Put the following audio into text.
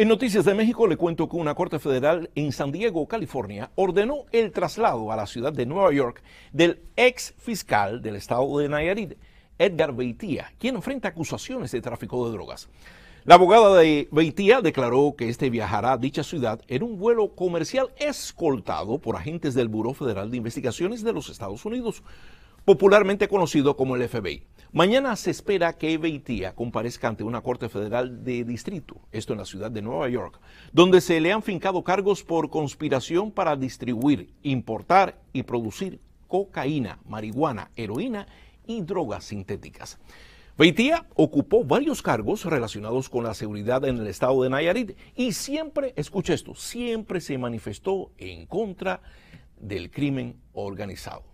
En Noticias de México le cuento que una corte federal en San Diego, California, ordenó el traslado a la ciudad de Nueva York del ex fiscal del estado de Nayarit, Edgar Beitía, quien enfrenta acusaciones de tráfico de drogas. La abogada de Beitía declaró que este viajará a dicha ciudad en un vuelo comercial escoltado por agentes del Buró Federal de Investigaciones de los Estados Unidos, popularmente conocido como el FBI. Mañana se espera que beitía comparezca ante una corte federal de distrito, esto en la ciudad de Nueva York, donde se le han fincado cargos por conspiración para distribuir, importar y producir cocaína, marihuana, heroína y drogas sintéticas. Beitía ocupó varios cargos relacionados con la seguridad en el estado de Nayarit y siempre, escucha esto, siempre se manifestó en contra del crimen organizado.